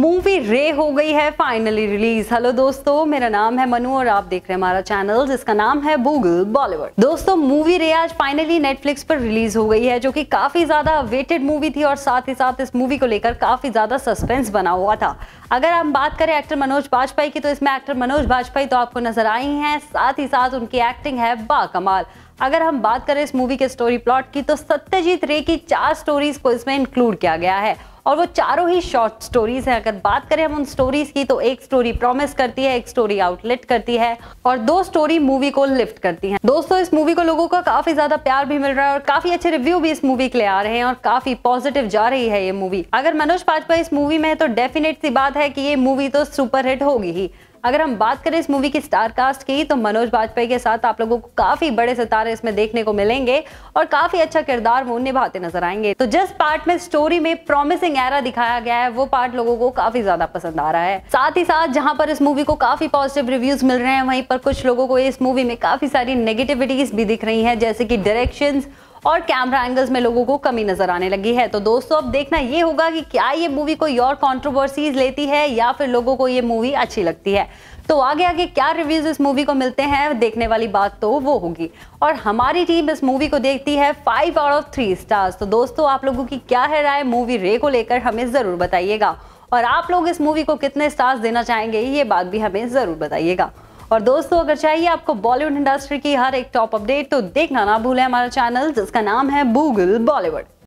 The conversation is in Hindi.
मूवी रे हो गई है फाइनली रिलीज हेलो दोस्तों मेरा नाम है मनु और आप देख रहे हैं हमारा चैनल जिसका नाम है बूगल बॉलीवुड दोस्तों मूवी रे आज फाइनली नेटफ्लिक्स पर रिलीज हो गई है जो कि काफी ज्यादा वेटेड मूवी थी और साथ ही साथ इस मूवी को लेकर काफी ज्यादा सस्पेंस बना हुआ था अगर हम बात करें एक्टर मनोज बाजपेई की तो इसमें एक्टर मनोज बाजपेई तो आपको नजर आई है साथ ही साथ उनकी एक्टिंग है बाकमाल अगर हम बात करें इस मूवी के स्टोरी प्लॉट की तो सत्यजीत रे की चार स्टोरीज को इसमें इंक्लूड किया गया है और वो चारों ही शॉर्ट स्टोरीज हैं अगर बात करें हम उन स्टोरीज की तो एक स्टोरी प्रॉमिस करती है एक स्टोरी आउटलेट करती है और दो स्टोरी मूवी को लिफ्ट करती है दोस्तों इस मूवी को लोगों का काफी ज्यादा प्यार भी मिल रहा है और काफी अच्छे रिव्यू भी इस मूवी के लिए आ रहे हैं और काफी पॉजिटिव जा रही है ये मूवी अगर मनोज पाजपा इस मूवी में है तो डेफिनेट सी बात है कि ये मूवी तो सुपरहिट होगी ही अगर हम बात करें इस मूवी की स्टार कास्ट की तो मनोज बाजपेयी के साथ आप लोगों को काफी बड़े सितारे इसमें देखने को मिलेंगे और काफी अच्छा किरदार वो निभाते नजर आएंगे तो जिस पार्ट में स्टोरी में प्रॉमिसिंग एरा दिखाया गया है वो पार्ट लोगों को काफी ज्यादा पसंद आ रहा है साथ ही साथ जहां पर इस मूवी को काफी पॉजिटिव रिव्यूज मिल रहे हैं वहीं पर कुछ लोगों को इस मूवी में काफी सारी नेगेटिविटीज भी दिख रही है जैसे की डायरेक्शन और कैमरा एंगल्स में लोगों को कमी नजर आने लगी है तो दोस्तों अब देखना ये होगा कि क्या ये मूवी कोई और कॉन्ट्रोवर्सीज लेती है या फिर लोगों को ये मूवी अच्छी लगती है तो आगे आगे क्या रिव्यूज इस मूवी को मिलते हैं देखने वाली बात तो वो होगी और हमारी टीम इस मूवी को देखती है five out of three stars तो दोस्तों आप लोगों की क्या है राय मूवी रे को लेकर हमें ज़रूर बताइएगा और आप लोग इस मूवी को कितने स्टार्स देना चाहेंगे ये बात भी हमें ज़रूर बताइएगा और दोस्तों अगर चाहिए आपको बॉलीवुड इंडस्ट्री की हर एक टॉप अपडेट तो देखना ना भूलें हमारा चैनल जिसका नाम है बूगल बॉलीवुड